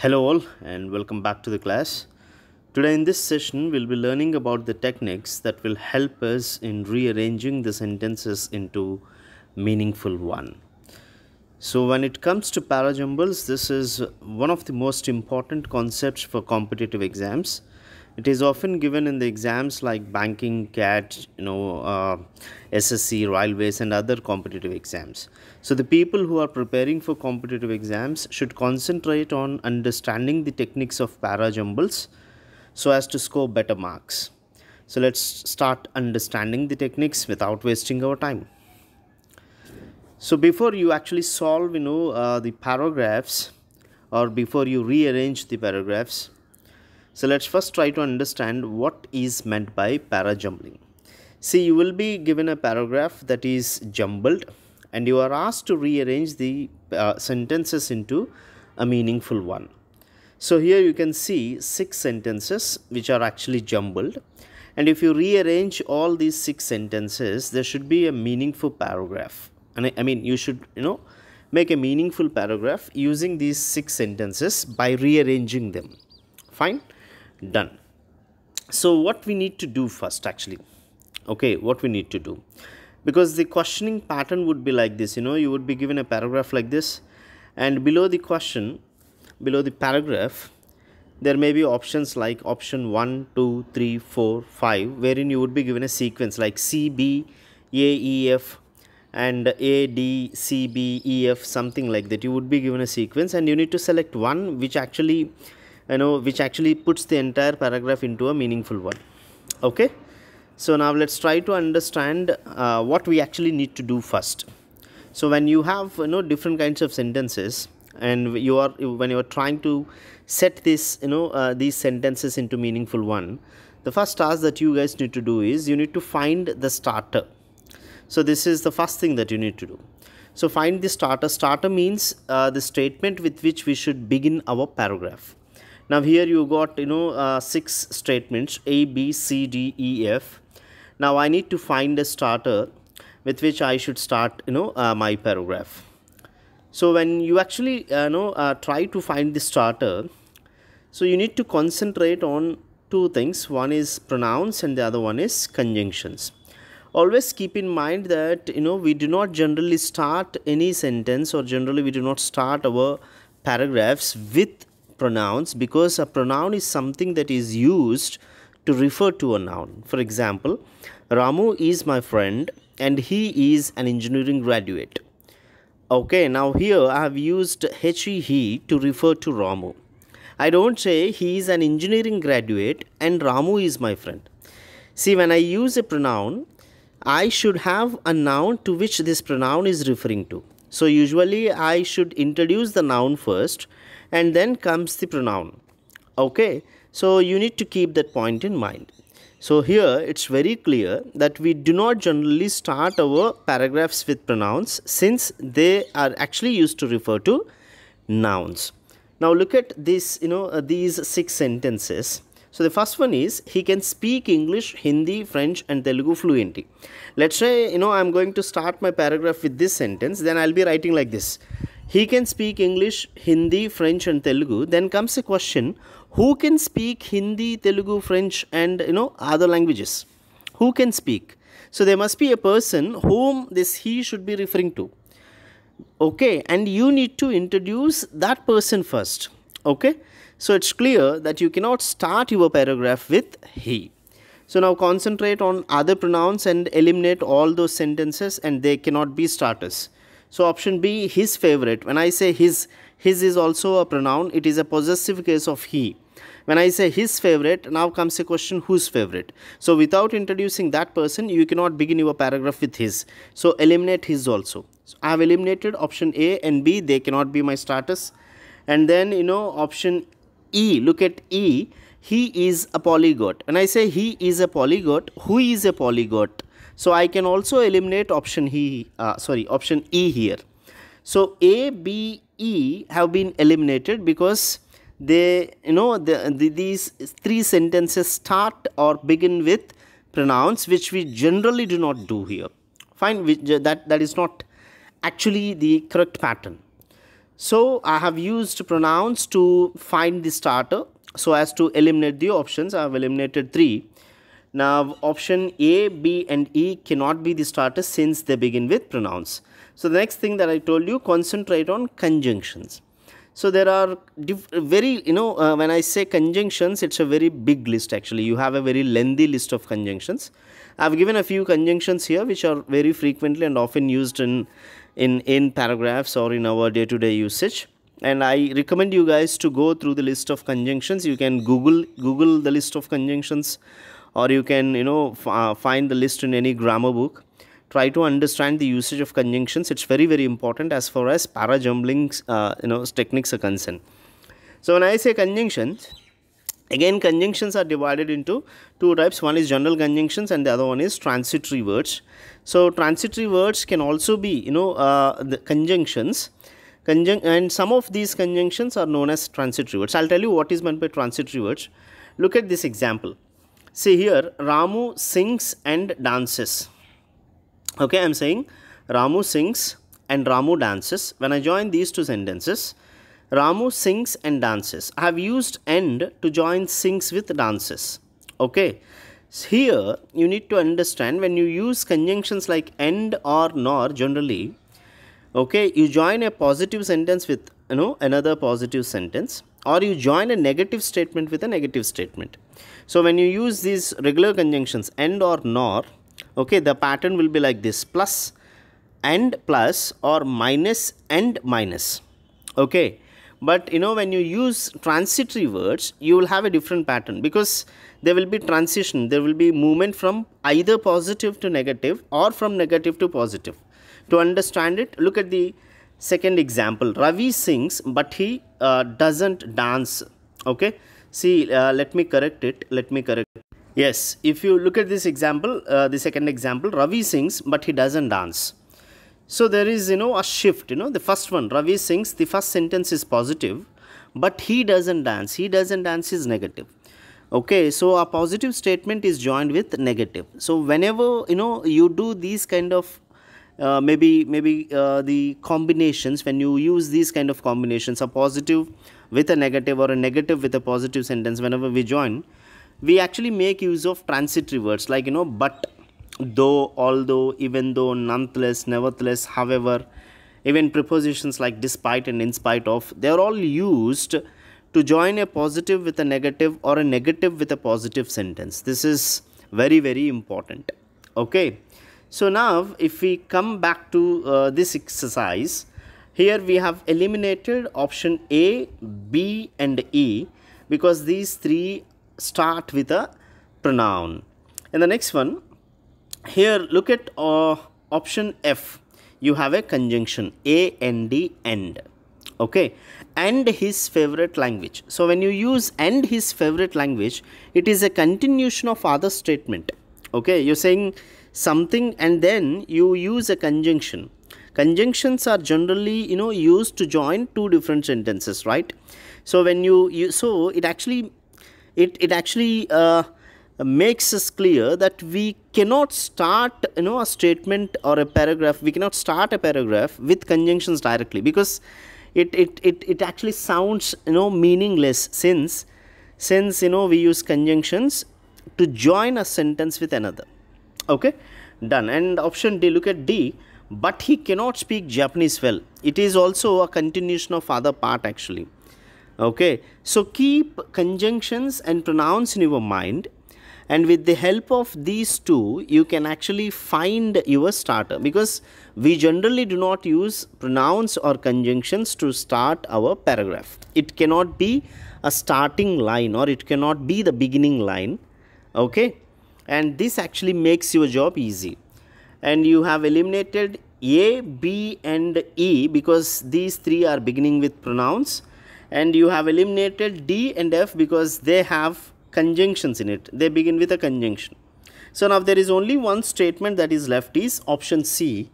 Hello all and welcome back to the class. Today in this session we'll be learning about the techniques that will help us in rearranging the sentences into meaningful one. So when it comes to parajumbles this is one of the most important concepts for competitive exams it is often given in the exams like banking cat you know uh, ssc railways and other competitive exams so the people who are preparing for competitive exams should concentrate on understanding the techniques of para jumbles so as to score better marks so let's start understanding the techniques without wasting our time so before you actually solve you know uh, the paragraphs or before you rearrange the paragraphs so let's first try to understand what is meant by para jumbling. See, you will be given a paragraph that is jumbled and you are asked to rearrange the uh, sentences into a meaningful one. So here you can see six sentences which are actually jumbled and if you rearrange all these six sentences there should be a meaningful paragraph and I, I mean you should you know make a meaningful paragraph using these six sentences by rearranging them fine done so what we need to do first actually okay what we need to do because the questioning pattern would be like this you know you would be given a paragraph like this and below the question below the paragraph there may be options like option 1 2 3 4 5 wherein you would be given a sequence like c b a e f and a d c b e f something like that you would be given a sequence and you need to select one which actually you know which actually puts the entire paragraph into a meaningful one okay so now let's try to understand uh, what we actually need to do first so when you have you know different kinds of sentences and you are when you are trying to set this you know uh, these sentences into meaningful one the first task that you guys need to do is you need to find the starter so this is the first thing that you need to do so find the starter starter means uh, the statement with which we should begin our paragraph now here you got you know uh, six statements a b c d e f now i need to find a starter with which i should start you know uh, my paragraph so when you actually uh, you know uh, try to find the starter so you need to concentrate on two things one is pronouns and the other one is conjunctions always keep in mind that you know we do not generally start any sentence or generally we do not start our paragraphs with pronouns because a pronoun is something that is used to refer to a noun. For example, Ramu is my friend and he is an engineering graduate. Okay, now here I have used he, he to refer to Ramu. I don't say he is an engineering graduate and Ramu is my friend. See, when I use a pronoun, I should have a noun to which this pronoun is referring to. So usually I should introduce the noun first and then comes the pronoun okay so you need to keep that point in mind so here it's very clear that we do not generally start our paragraphs with pronouns since they are actually used to refer to nouns. Now look at this, you know, uh, these six sentences. So the first one is he can speak English, Hindi, French and Telugu fluently. Let's say, you know, I'm going to start my paragraph with this sentence, then I'll be writing like this he can speak English, Hindi, French and Telugu. Then comes a question, who can speak Hindi, Telugu, French and you know other languages? Who can speak? So there must be a person whom this he should be referring to. Okay, and you need to introduce that person first. Okay, so it's clear that you cannot start your paragraph with he. So now concentrate on other pronouns and eliminate all those sentences and they cannot be starters. So option B, his favorite. When I say his, his is also a pronoun. It is a possessive case of he. When I say his favorite, now comes a question whose favorite. So without introducing that person, you cannot begin your paragraph with his. So eliminate his also. So I have eliminated option A and B. They cannot be my status. And then, you know, option E, look at E. He is a polygot. When I say he is a polygot, who is a polygot? So I can also eliminate option E. uh, sorry option E here. So A, B, E have been eliminated because they you know the, the, these three sentences start or begin with pronouns which we generally do not do here. Fine, which, uh, that that is not actually the correct pattern. So I have used pronouns to find the starter so as to eliminate the options. I have eliminated three now option A, B and E cannot be the starters since they begin with pronouns. So the next thing that I told you, concentrate on conjunctions. So there are very, you know, uh, when I say conjunctions, it's a very big list actually. You have a very lengthy list of conjunctions. I've given a few conjunctions here which are very frequently and often used in, in, in paragraphs or in our day-to-day -day usage and i recommend you guys to go through the list of conjunctions you can google google the list of conjunctions or you can you know uh, find the list in any grammar book try to understand the usage of conjunctions it's very very important as far as para jumbling uh, you know techniques are concerned so when i say conjunctions again conjunctions are divided into two types one is general conjunctions and the other one is transitory words so transitory words can also be you know uh, the conjunctions Conjun and some of these conjunctions are known as transitory words i'll tell you what is meant by transitory words look at this example see here Ramu sings and dances okay I'm saying Ramu sings and Ramu dances when I join these two sentences Ramu sings and dances I have used and to join sings with dances okay here you need to understand when you use conjunctions like and or nor generally okay you join a positive sentence with you know another positive sentence or you join a negative statement with a negative statement so when you use these regular conjunctions and or nor, okay, the pattern will be like this plus and plus or minus and minus, okay. But you know when you use transitory words, you will have a different pattern because there will be transition, there will be movement from either positive to negative or from negative to positive. To understand it, look at the second example. Ravi sings but he uh, doesn't dance, okay see uh, let me correct it let me correct it. yes if you look at this example uh, the second example ravi sings but he doesn't dance so there is you know a shift you know the first one ravi sings the first sentence is positive but he doesn't dance he doesn't dance is negative okay so a positive statement is joined with negative so whenever you know you do these kind of uh, maybe maybe uh, the combinations when you use these kind of combinations a positive with a negative or a negative with a positive sentence whenever we join we actually make use of transitive words like you know but though although even though nonetheless nevertheless however even prepositions like despite and in spite of they are all used to join a positive with a negative or a negative with a positive sentence this is very very important okay so now if we come back to uh, this exercise, here we have eliminated option A, B and E because these three start with a pronoun. In the next one, here look at uh, option F. You have a conjunction A, N, D, and. Okay. And his favorite language. So when you use and his favorite language, it is a continuation of other statement. Okay. You're saying something and then you use a conjunction conjunctions are generally you know used to join two different sentences right so when you, you so it actually it it actually uh, makes us clear that we cannot start you know a statement or a paragraph we cannot start a paragraph with conjunctions directly because it it it, it actually sounds you know meaningless since since you know we use conjunctions to join a sentence with another okay done and option d look at d but he cannot speak japanese well it is also a continuation of other part actually okay so keep conjunctions and pronouns in your mind and with the help of these two you can actually find your starter because we generally do not use pronouns or conjunctions to start our paragraph it cannot be a starting line or it cannot be the beginning line okay and this actually makes your job easy and you have eliminated a b and e because these three are beginning with pronouns and you have eliminated d and f because they have conjunctions in it they begin with a conjunction so now there is only one statement that is left is option c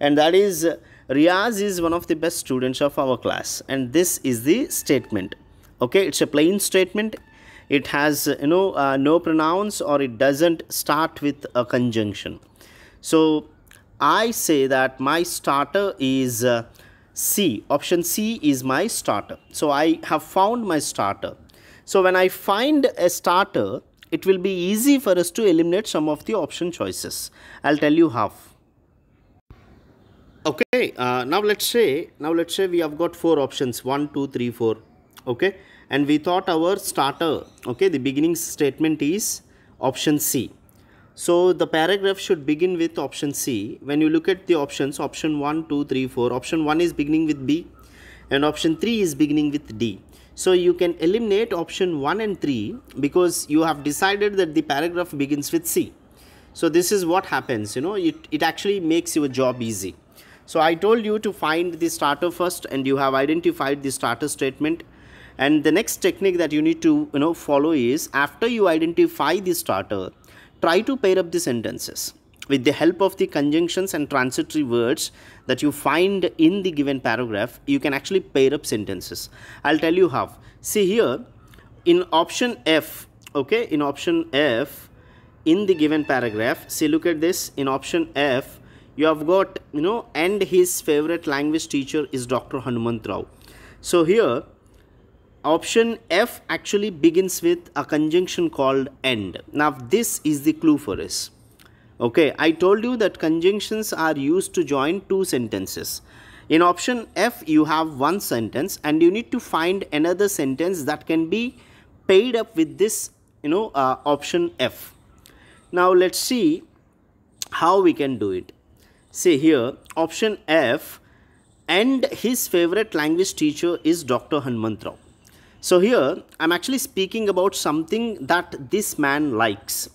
and that is Riaz is one of the best students of our class and this is the statement okay it's a plain statement it has you know uh, no pronouns or it doesn't start with a conjunction so i say that my starter is uh, c option c is my starter so i have found my starter so when i find a starter it will be easy for us to eliminate some of the option choices i'll tell you how okay uh, now let's say now let's say we have got four options one two three four okay and we thought our starter okay the beginning statement is option C so the paragraph should begin with option C when you look at the options option 1 2 3 4 option 1 is beginning with B and option 3 is beginning with D so you can eliminate option 1 and 3 because you have decided that the paragraph begins with C so this is what happens you know it, it actually makes your job easy so I told you to find the starter first and you have identified the starter statement and the next technique that you need to you know follow is after you identify the starter try to pair up the sentences with the help of the conjunctions and transitory words that you find in the given paragraph you can actually pair up sentences i'll tell you how see here in option f okay in option f in the given paragraph see look at this in option f you have got you know and his favorite language teacher is dr hanuman rao so here option F actually begins with a conjunction called AND. Now this is the clue for us. Okay, I told you that conjunctions are used to join two sentences. In option F, you have one sentence and you need to find another sentence that can be paired up with this, you know, uh, option F. Now let's see how we can do it. Say here, option F and his favorite language teacher is Dr. Hanmant Rao. So here I'm actually speaking about something that this man likes.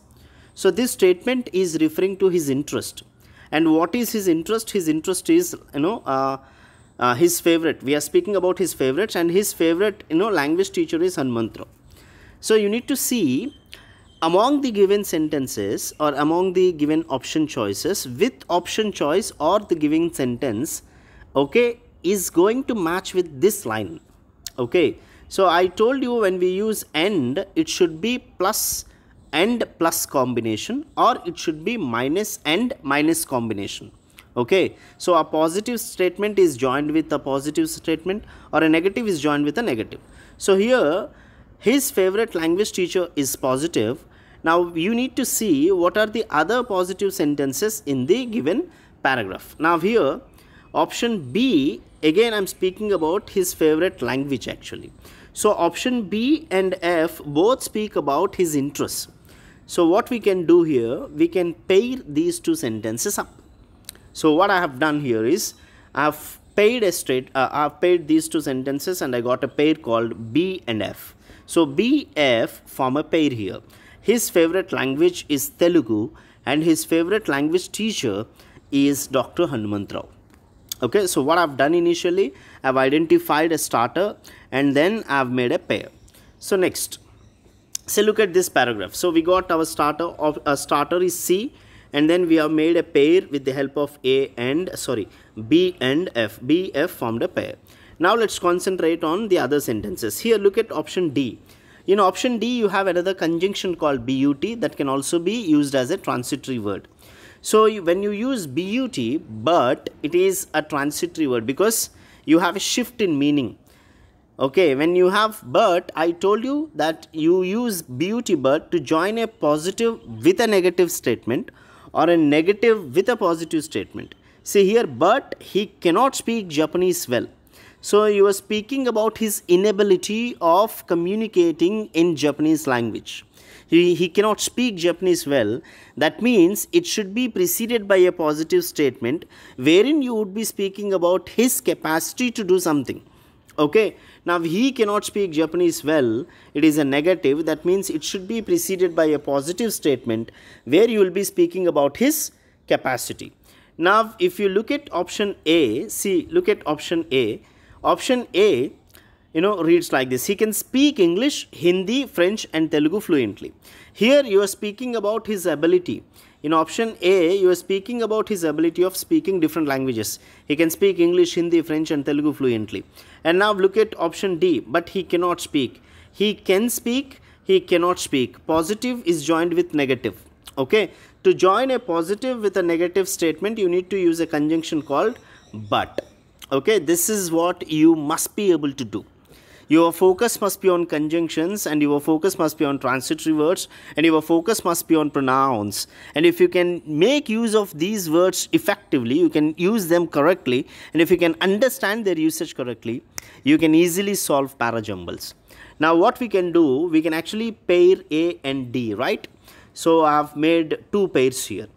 So this statement is referring to his interest. And what is his interest? His interest is, you know, uh, uh, his favorite. We are speaking about his favorites and his favorite, you know, language teacher is Hanmantra. So you need to see among the given sentences or among the given option choices with option choice or the giving sentence, okay, is going to match with this line, okay. So I told you when we use AND, it should be plus AND plus combination or it should be minus AND minus combination. Okay, so a positive statement is joined with a positive statement or a negative is joined with a negative. So here, his favorite language teacher is positive. Now you need to see what are the other positive sentences in the given paragraph. Now here, option B, again I'm speaking about his favorite language actually. So option B and F both speak about his interests. So what we can do here, we can pair these two sentences up. So what I have done here is, I have paired a straight, uh, I have paired these two sentences and I got a pair called B and F. So B, F form a pair here. His favorite language is Telugu and his favorite language teacher is Dr. Hanumantrao okay so what i've done initially i've identified a starter and then i've made a pair so next say so look at this paragraph so we got our starter of a uh, starter is c and then we have made a pair with the help of a and sorry b and f b f formed a pair now let's concentrate on the other sentences here look at option d in option d you have another conjunction called but that can also be used as a transitory word so you, when you use but, but it is a transitory word because you have a shift in meaning. Okay, when you have but, I told you that you use beauty but to join a positive with a negative statement or a negative with a positive statement. See here, but he cannot speak Japanese well. So you are speaking about his inability of communicating in Japanese language he, he cannot speak Japanese well, that means it should be preceded by a positive statement wherein you would be speaking about his capacity to do something. Okay, now he cannot speak Japanese well, it is a negative, that means it should be preceded by a positive statement where you will be speaking about his capacity. Now, if you look at option A, see, look at option A. Option A you know reads like this he can speak english hindi french and telugu fluently here you are speaking about his ability in option a you are speaking about his ability of speaking different languages he can speak english hindi french and telugu fluently and now look at option d but he cannot speak he can speak he cannot speak positive is joined with negative okay to join a positive with a negative statement you need to use a conjunction called but okay this is what you must be able to do your focus must be on conjunctions and your focus must be on transitive words and your focus must be on pronouns. And if you can make use of these words effectively, you can use them correctly and if you can understand their usage correctly, you can easily solve para jumbles. Now what we can do, we can actually pair A and D, right? So I have made two pairs here.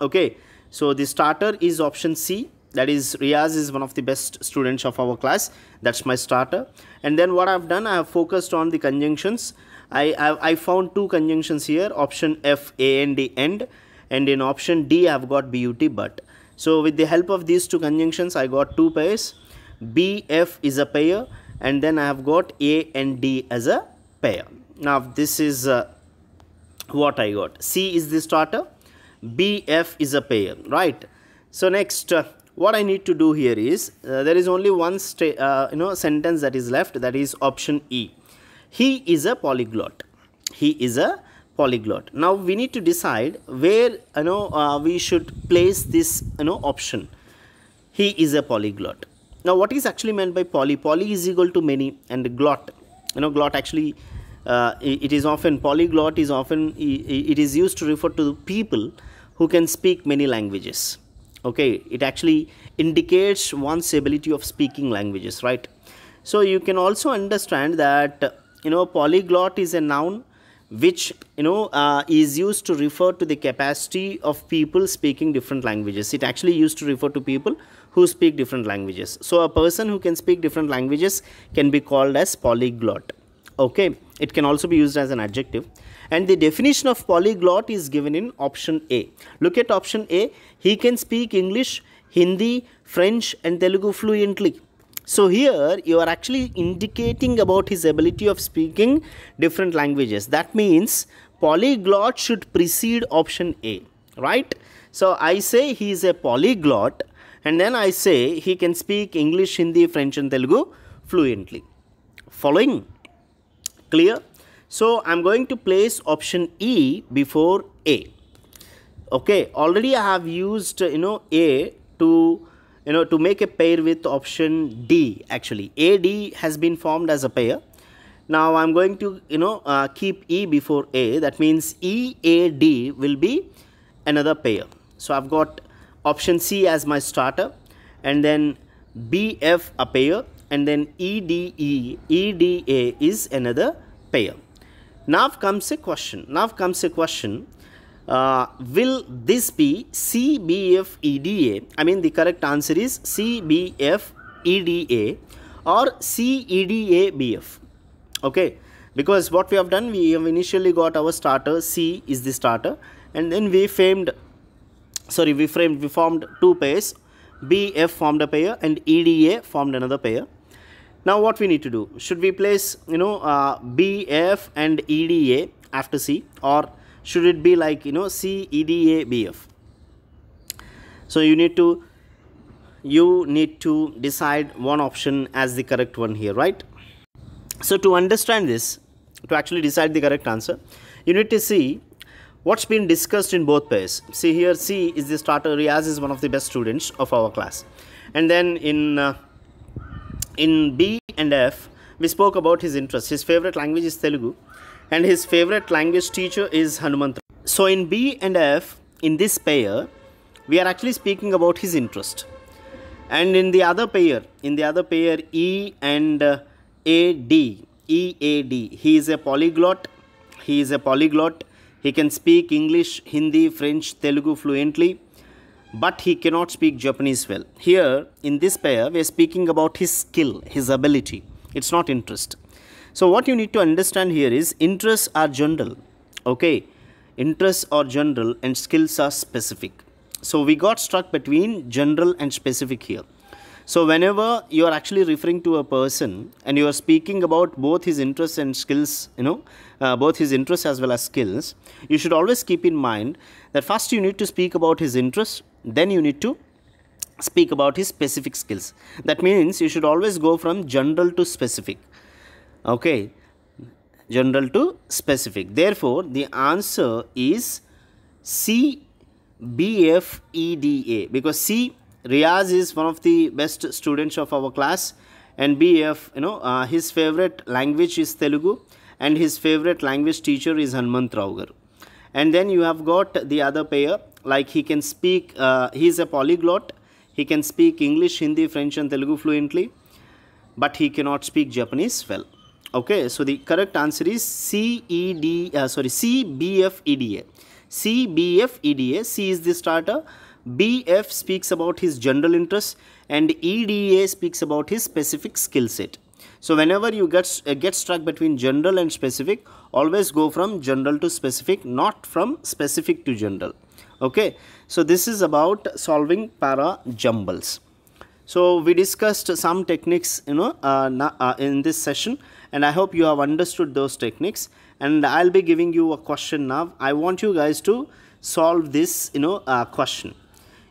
Okay, so the starter is option C that is Riaz is one of the best students of our class that's my starter and then what I've done I have focused on the conjunctions I, I, I found two conjunctions here option F A and D and and in option D I've got but but so with the help of these two conjunctions I got two pairs BF is a pair and then I have got A and D as a pair now this is uh, what I got C is the starter BF is a pair right so next uh, what I need to do here is uh, there is only one uh, you know sentence that is left that is option E. He is a polyglot. He is a polyglot. Now we need to decide where you know uh, we should place this you know option. He is a polyglot. Now what is actually meant by poly? Poly is equal to many and glot. You know glot actually uh, it is often polyglot is often it is used to refer to people who can speak many languages okay it actually indicates one's ability of speaking languages right so you can also understand that you know polyglot is a noun which you know uh, is used to refer to the capacity of people speaking different languages it actually used to refer to people who speak different languages so a person who can speak different languages can be called as polyglot okay it can also be used as an adjective and the definition of polyglot is given in option A. Look at option A. He can speak English, Hindi, French and Telugu fluently. So here you are actually indicating about his ability of speaking different languages. That means polyglot should precede option A, right? So I say he is a polyglot and then I say he can speak English, Hindi, French and Telugu fluently. Following? Clear? So I'm going to place option E before A. Okay, already I have used, you know, A to, you know, to make a pair with option D actually. AD has been formed as a pair. Now I'm going to, you know, uh, keep E before A. That means EAD will be another pair. So I've got option C as my starter and then BF a pair and then EDE, EDA is another pair. Now comes a question. Now comes a question. Uh, will this be CBFEDA? I mean, the correct answer is CBFEDA or CEDABF. Okay, because what we have done, we have initially got our starter. C is the starter, and then we framed, sorry, we framed, we formed two pairs. BF formed a pair, and EDA formed another pair now what we need to do should we place you know uh, bf and eda after c or should it be like you know C E D A B F? so you need to you need to decide one option as the correct one here right so to understand this to actually decide the correct answer you need to see what's been discussed in both pairs see here c is the starter riaz is one of the best students of our class and then in uh, in B and F, we spoke about his interest. His favorite language is Telugu and his favorite language teacher is Hanumantra. So in B and F, in this pair, we are actually speaking about his interest. And in the other pair, in the other pair E and uh, AD, EAD, he is a polyglot. He is a polyglot. He can speak English, Hindi, French, Telugu fluently but he cannot speak Japanese well. Here, in this pair, we are speaking about his skill, his ability. It's not interest. So, what you need to understand here is interests are general, okay? Interests are general and skills are specific. So, we got stuck between general and specific here. So, whenever you are actually referring to a person and you are speaking about both his interests and skills, you know, uh, both his interests as well as skills, you should always keep in mind that first you need to speak about his interests then you need to speak about his specific skills that means you should always go from general to specific okay general to specific therefore the answer is c b f e d a because c riaz is one of the best students of our class and bf you know uh, his favorite language is telugu and his favorite language teacher is hanmant rao and then you have got the other pair like he can speak, uh, he is a polyglot, he can speak English, Hindi, French and Telugu fluently, but he cannot speak Japanese well. Okay, so the correct answer is C E D. Uh, sorry, C B F E D A. C B F E D A. C is the starter. B F speaks about his general interest, and E D A speaks about his specific skill set. So whenever you get uh, get stuck between general and specific, always go from general to specific, not from specific to general okay so this is about solving para jumbles so we discussed some techniques you know uh, uh, in this session and i hope you have understood those techniques and i'll be giving you a question now i want you guys to solve this you know uh, question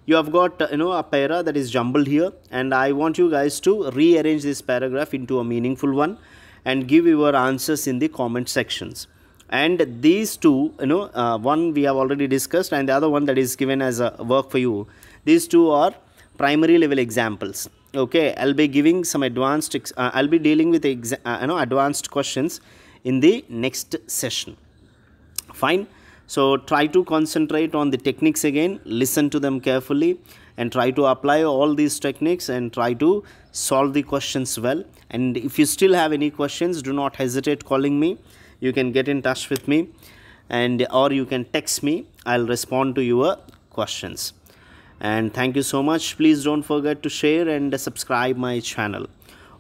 you have got uh, you know a para that is jumbled here and i want you guys to rearrange this paragraph into a meaningful one and give your answers in the comment sections and these two you know uh, one we have already discussed and the other one that is given as a work for you these two are primary level examples okay i'll be giving some advanced uh, i'll be dealing with uh, you know advanced questions in the next session fine so try to concentrate on the techniques again listen to them carefully and try to apply all these techniques and try to solve the questions well and if you still have any questions do not hesitate calling me you can get in touch with me and or you can text me i'll respond to your questions and thank you so much please don't forget to share and subscribe my channel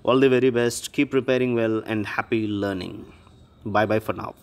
all the very best keep preparing well and happy learning bye bye for now